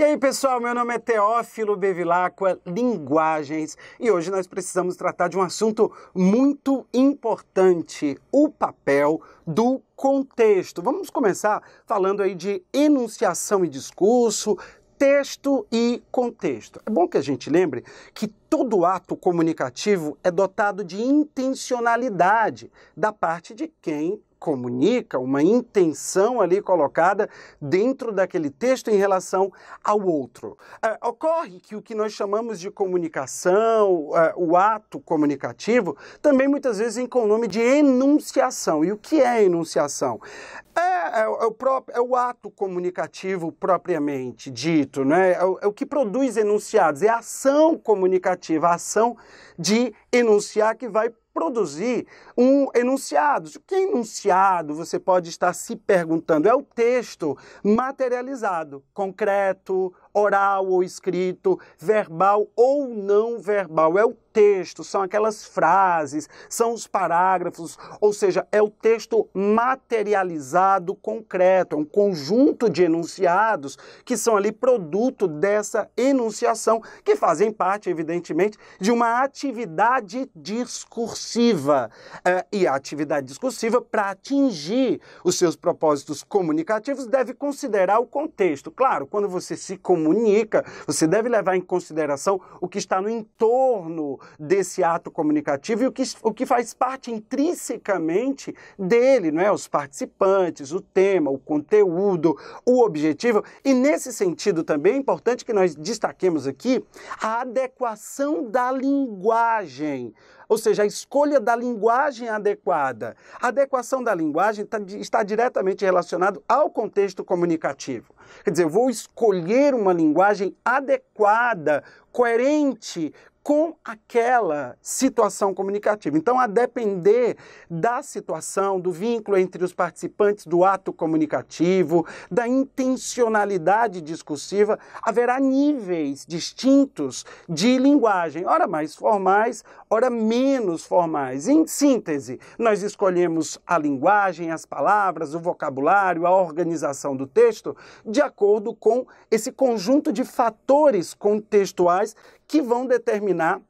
E aí, pessoal, meu nome é Teófilo Bevilacqua, Linguagens, e hoje nós precisamos tratar de um assunto muito importante, o papel do contexto. Vamos começar falando aí de enunciação e discurso, texto e contexto. É bom que a gente lembre que todo ato comunicativo é dotado de intencionalidade da parte de quem comunica, uma intenção ali colocada dentro daquele texto em relação ao outro. É, ocorre que o que nós chamamos de comunicação, é, o ato comunicativo, também muitas vezes com o nome de enunciação. E o que é enunciação? É, é, é, o, próprio, é o ato comunicativo propriamente dito, né? É o, é o que produz enunciados, é a ação comunicativa, a ação de enunciar que vai produzir um enunciado. O que é enunciado? Você pode estar se perguntando. É o texto materializado, concreto, oral ou escrito, verbal ou não verbal. É o texto, são aquelas frases, são os parágrafos, ou seja, é o texto materializado, concreto, é um conjunto de enunciados que são ali produto dessa enunciação, que fazem parte, evidentemente, de uma atividade discursiva. É, e a atividade discursiva, para atingir os seus propósitos comunicativos, deve considerar o contexto. Claro, quando você se comunica, comunica, você deve levar em consideração o que está no entorno desse ato comunicativo e o que, o que faz parte intrinsecamente dele, não é? Os participantes, o tema, o conteúdo, o objetivo. E nesse sentido também é importante que nós destaquemos aqui a adequação da linguagem ou seja, a escolha da linguagem adequada. A adequação da linguagem tá está diretamente relacionada ao contexto comunicativo. Quer dizer, eu vou escolher uma linguagem adequada, coerente com aquela situação comunicativa. Então, a depender da situação, do vínculo entre os participantes do ato comunicativo, da intencionalidade discursiva, haverá níveis distintos de linguagem, ora mais formais, ora menos formais. Em síntese, nós escolhemos a linguagem, as palavras, o vocabulário, a organização do texto, de acordo com esse conjunto de fatores contextuais que vão determinar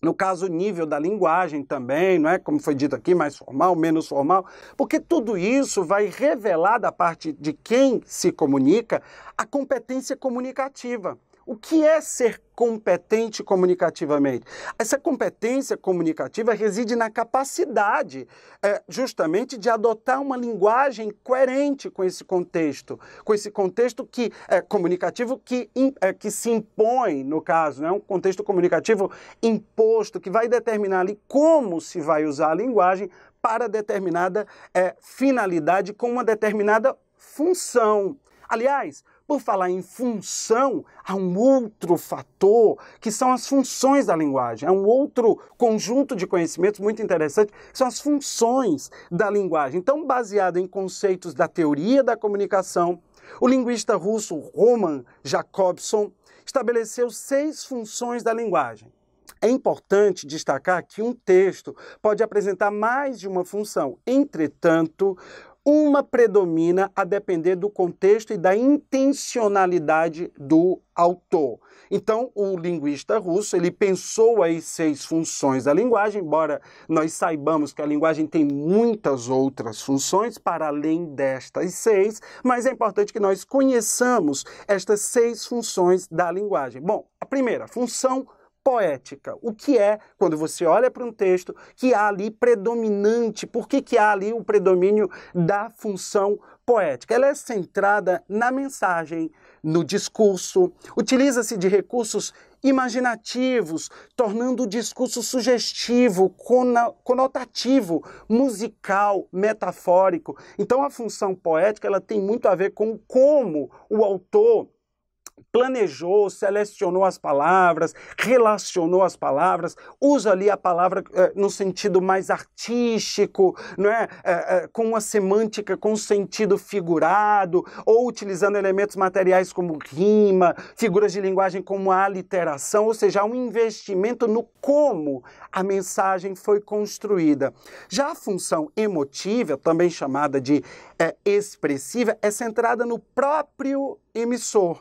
no caso, o nível da linguagem também, não é? Como foi dito aqui, mais formal, menos formal, porque tudo isso vai revelar da parte de quem se comunica a competência comunicativa. O que é ser competente comunicativamente? Essa competência comunicativa reside na capacidade, é, justamente, de adotar uma linguagem coerente com esse contexto, com esse contexto que é comunicativo que, é, que se impõe, no caso, é né? um contexto comunicativo imposto que vai determinar ali como se vai usar a linguagem para determinada é, finalidade com uma determinada função. Aliás, por falar em função, há um outro fator que são as funções da linguagem. é um outro conjunto de conhecimentos muito interessante, que são as funções da linguagem. Então, baseado em conceitos da teoria da comunicação, o linguista russo Roman Jacobson estabeleceu seis funções da linguagem. É importante destacar que um texto pode apresentar mais de uma função. Entretanto, uma predomina a depender do contexto e da intencionalidade do autor. Então, o linguista russo, ele pensou aí seis funções da linguagem, embora nós saibamos que a linguagem tem muitas outras funções para além destas seis, mas é importante que nós conheçamos estas seis funções da linguagem. Bom, a primeira, função poética. O que é, quando você olha para um texto, que há ali predominante? Por que, que há ali o predomínio da função poética? Ela é centrada na mensagem, no discurso, utiliza-se de recursos imaginativos, tornando o discurso sugestivo, conotativo, musical, metafórico. Então a função poética ela tem muito a ver com como o autor planejou, selecionou as palavras, relacionou as palavras, usa ali a palavra é, no sentido mais artístico, não é? É, com uma semântica com sentido figurado, ou utilizando elementos materiais como rima, figuras de linguagem como a aliteração, ou seja, há um investimento no como a mensagem foi construída. Já a função emotiva, também chamada de expressiva, é centrada no próprio emissor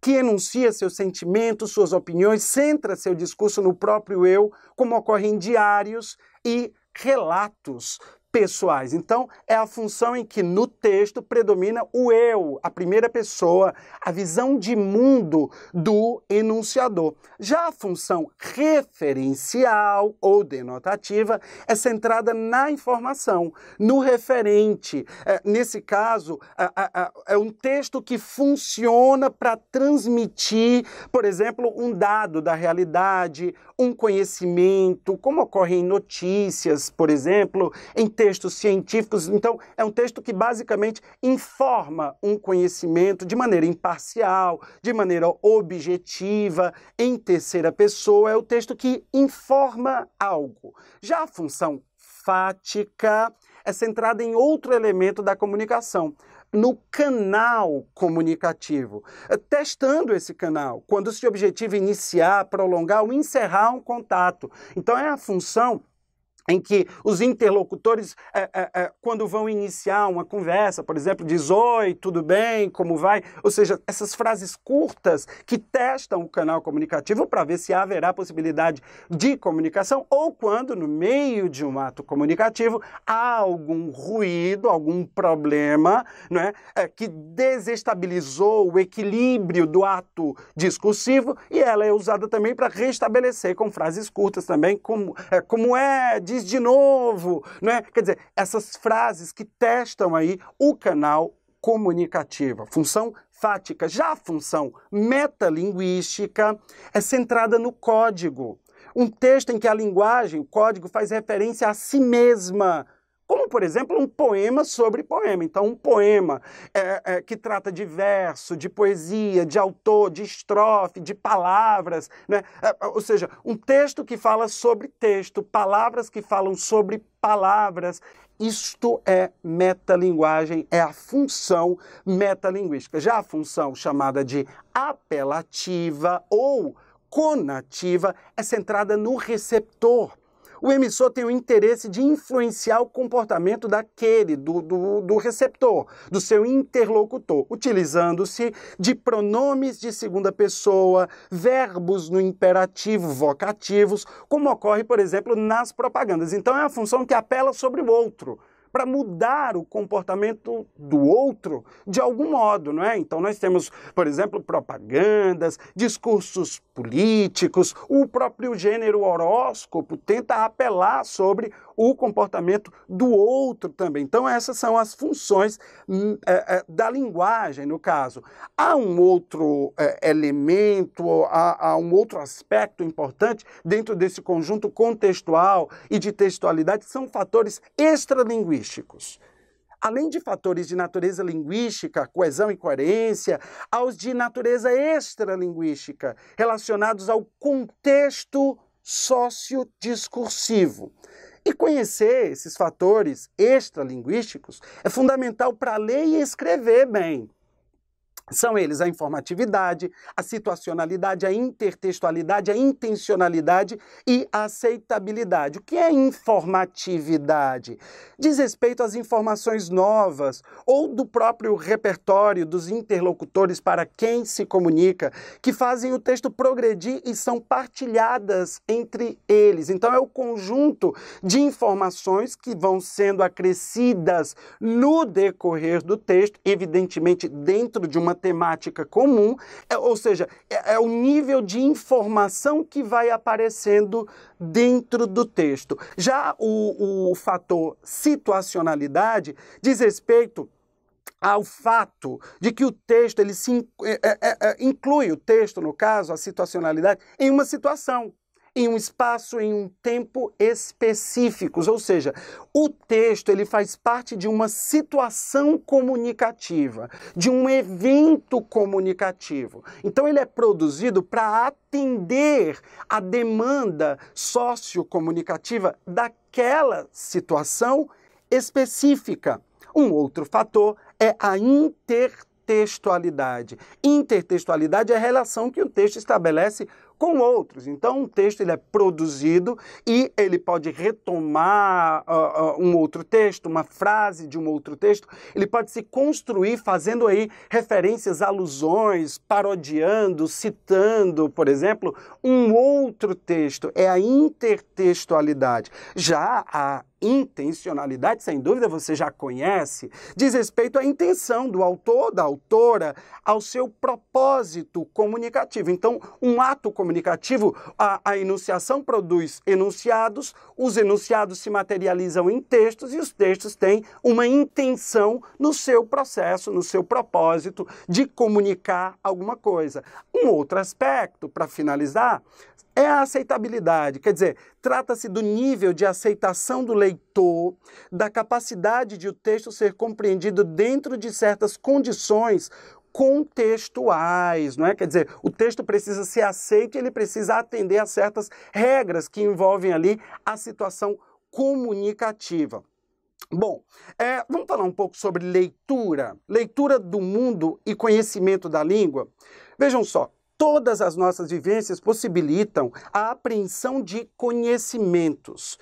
que enuncia seus sentimentos, suas opiniões, centra seu discurso no próprio eu, como ocorre em diários e relatos pessoais. Então, é a função em que no texto predomina o eu, a primeira pessoa, a visão de mundo do enunciador. Já a função referencial ou denotativa é centrada na informação, no referente. É, nesse caso, é, é um texto que funciona para transmitir, por exemplo, um dado da realidade, um conhecimento, como ocorre em notícias, por exemplo, em textos científicos. Então, é um texto que basicamente informa um conhecimento de maneira imparcial, de maneira objetiva, em terceira pessoa. É o texto que informa algo. Já a função fática é centrada em outro elemento da comunicação, no canal comunicativo, é, testando esse canal, quando se objetivo iniciar, prolongar ou encerrar um contato. Então é a função em que os interlocutores, é, é, é, quando vão iniciar uma conversa, por exemplo, diz oi, tudo bem, como vai? Ou seja, essas frases curtas que testam o canal comunicativo para ver se haverá possibilidade de comunicação ou quando, no meio de um ato comunicativo, há algum ruído, algum problema é? é, que desestabilizou o equilíbrio do ato discursivo e ela é usada também para restabelecer com frases curtas também, como, é, como é de diz de novo, né? Quer dizer, essas frases que testam aí o canal comunicativa, função fática. Já a função metalinguística é centrada no código. Um texto em que a linguagem, o código, faz referência a si mesma, como, por exemplo, um poema sobre poema. Então, um poema é, é, que trata de verso, de poesia, de autor, de estrofe, de palavras, né? É, é, ou seja, um texto que fala sobre texto, palavras que falam sobre palavras. Isto é metalinguagem, é a função metalinguística. Já a função chamada de apelativa ou conativa é centrada no receptor o emissor tem o interesse de influenciar o comportamento daquele, do, do, do receptor, do seu interlocutor, utilizando-se de pronomes de segunda pessoa, verbos no imperativo, vocativos, como ocorre, por exemplo, nas propagandas. Então é uma função que apela sobre o outro para mudar o comportamento do outro de algum modo, não é? Então nós temos, por exemplo, propagandas, discursos políticos, o próprio gênero horóscopo tenta apelar sobre o comportamento do outro também. Então, essas são as funções hum, é, é, da linguagem, no caso. Há um outro é, elemento, há, há, um outro aspecto importante dentro desse conjunto contextual e de textualidade, são fatores extralinguísticos. Além de fatores de natureza linguística, coesão e coerência, aos de natureza extralinguística, relacionados ao contexto sociodiscursivo. E conhecer esses fatores extralinguísticos é fundamental para ler e escrever bem. São eles a informatividade, a situacionalidade, a intertextualidade, a intencionalidade e a aceitabilidade. O que é informatividade? Diz respeito às informações novas ou do próprio repertório dos interlocutores para quem se comunica, que fazem o texto progredir e são partilhadas entre eles. Então, é o conjunto de informações que vão sendo acrescidas no decorrer do texto, evidentemente dentro de uma matemática comum, é, ou seja, é, é o nível de informação que vai aparecendo dentro do texto. Já o, o fator situacionalidade diz respeito ao fato de que o texto ele se inclui, é é, é, é, inclui o texto no caso a situacionalidade em uma situação em um espaço, em um tempo específicos. Ou seja, o texto ele faz parte de uma situação comunicativa, de um evento comunicativo. Então ele é produzido para atender a demanda sociocomunicativa daquela situação específica. Um outro fator é a intertextualidade. Intertextualidade é a relação que o texto estabelece com outros. Então, um texto ele é produzido e ele pode retomar uh, uh, um outro texto, uma frase de um outro texto. Ele pode se construir fazendo aí referências, alusões, parodiando, citando, por exemplo, um outro texto. É a intertextualidade. Já a intencionalidade, sem dúvida você já conhece, diz respeito à intenção do autor, da autora, ao seu propósito comunicativo. Então, um ato comunicativo, a, a enunciação produz enunciados, os enunciados se materializam em textos e os textos têm uma intenção no seu processo, no seu propósito de comunicar alguma coisa. Um outro aspecto, para finalizar, é a aceitabilidade, quer dizer, trata-se do nível de aceitação do leitor da capacidade de o texto ser compreendido dentro de certas condições contextuais, não é? Quer dizer, o texto precisa ser aceito, e ele precisa atender a certas regras que envolvem ali a situação comunicativa. Bom, é, vamos falar um pouco sobre leitura, leitura do mundo e conhecimento da língua. Vejam só, todas as nossas vivências possibilitam a apreensão de conhecimentos.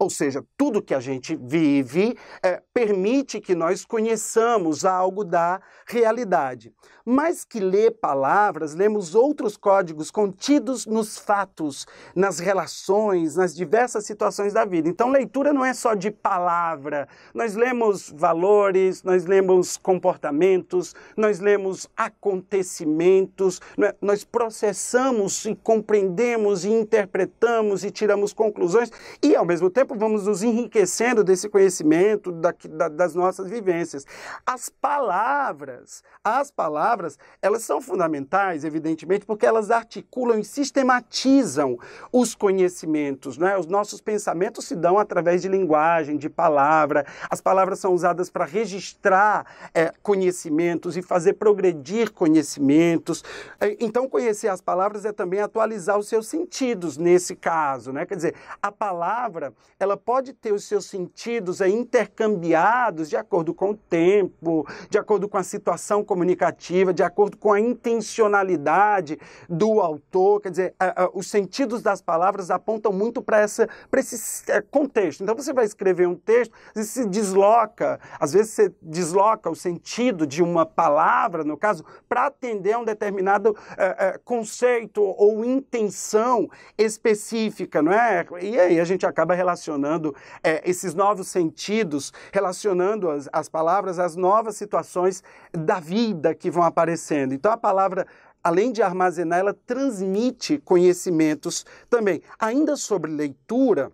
Ou seja, tudo que a gente vive é, permite que nós conheçamos algo da realidade mais que ler palavras, lemos outros códigos contidos nos fatos, nas relações, nas diversas situações da vida. Então, leitura não é só de palavra. Nós lemos valores, nós lemos comportamentos, nós lemos acontecimentos, né? nós processamos e compreendemos e interpretamos e tiramos conclusões e, ao mesmo tempo, vamos nos enriquecendo desse conhecimento, da, da, das nossas vivências. As palavras, as palavras, palavras, elas são fundamentais, evidentemente, porque elas articulam e sistematizam os conhecimentos, é? Os nossos pensamentos se dão através de linguagem, de palavra. As palavras são usadas para registrar é, conhecimentos e fazer progredir conhecimentos. É, então, conhecer as palavras é também atualizar os seus sentidos nesse caso, né? Quer dizer, a palavra ela pode ter os seus sentidos é, intercambiados de acordo com o tempo, de acordo com a situação comunicativa narrativa, de acordo com a intencionalidade do autor. Quer dizer, a, a, os sentidos das palavras apontam muito para esse é, contexto. Então você vai escrever um texto, e se desloca, às vezes você desloca o sentido de uma palavra, no caso, para atender a um determinado é, é, conceito ou intenção específica, não é? E aí a gente acaba relacionando é, esses novos sentidos, relacionando as, as palavras às novas situações da vida que vão aparecendo. Então a palavra, além de armazenar, ela transmite conhecimentos também. Ainda sobre leitura,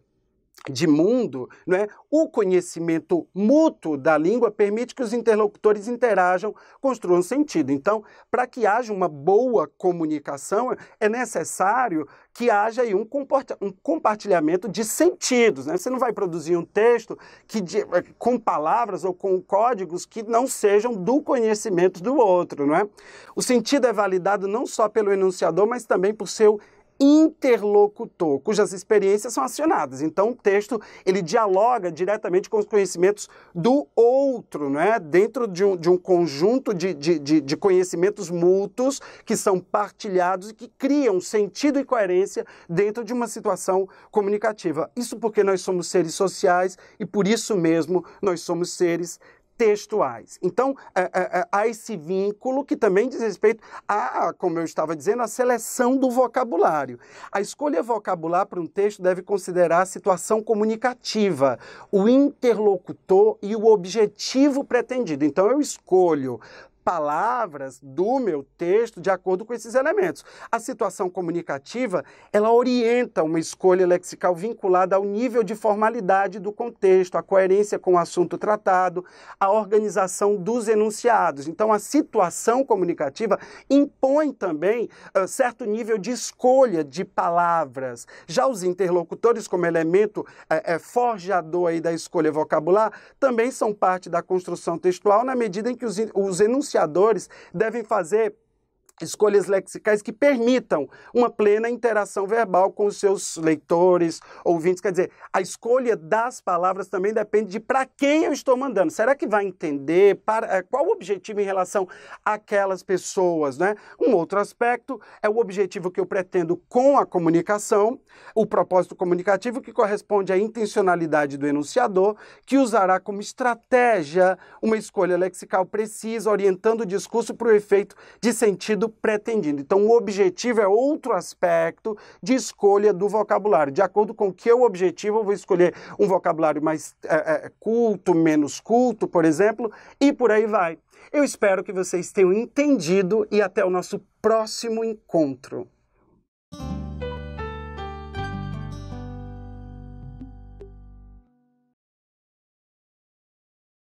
de mundo, é? o conhecimento mútuo da língua permite que os interlocutores interajam, construam sentido. Então, para que haja uma boa comunicação, é necessário que haja aí um, um compartilhamento de sentidos. Né? Você não vai produzir um texto que de, eh, com palavras ou com códigos que não sejam do conhecimento do outro. Não é? O sentido é validado não só pelo enunciador, mas também por seu interlocutor, cujas experiências são acionadas. Então, o texto ele dialoga diretamente com os conhecimentos do outro, né? dentro de um, de um conjunto de, de, de, de conhecimentos mútuos que são partilhados e que criam sentido e coerência dentro de uma situação comunicativa. Isso porque nós somos seres sociais e por isso mesmo nós somos seres textuais. Então, há esse vínculo que também diz respeito a, como eu estava dizendo, a seleção do vocabulário. A escolha vocabular para um texto deve considerar a situação comunicativa, o interlocutor e o objetivo pretendido. Então, eu escolho palavras do meu texto de acordo com esses elementos. A situação comunicativa, ela orienta uma escolha lexical vinculada ao nível de formalidade do contexto, à coerência com o assunto tratado, à organização dos enunciados. Então, a situação comunicativa impõe também uh, certo nível de escolha de palavras. Já os interlocutores, como elemento forjador aí da escolha vocabular, também são parte da construção textual na medida em que os, os enunciados negociadores devem fazer escolhas lexicais que permitam uma plena interação verbal com os seus leitores, ouvintes. Quer dizer, a escolha das palavras também depende de para quem eu estou mandando. Será que vai entender para, eh, qual o objetivo em relação àquelas pessoas? Né? Um outro aspecto é o objetivo que eu pretendo com a comunicação, o propósito comunicativo que corresponde à intencionalidade do enunciador, que usará como estratégia uma escolha lexical precisa, orientando o discurso para o efeito de sentido pretendido. Então, o objetivo é outro aspecto de escolha do vocabulário. De acordo com que o objetivo, eu vou escolher um vocabulário mais é, é, culto, menos culto, por exemplo, e por aí vai. Eu espero que vocês tenham entendido e até o nosso próximo encontro.